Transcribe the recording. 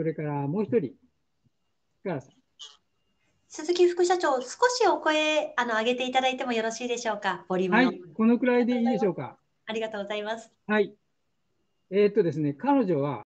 それからもう一人、鈴木副社長、少しお声あの上げていただいてもよろしいでしょうか、ボリュームはい、このくらいでいいでしょうか。ありがとうございます。はい。えー、っとですね、彼女は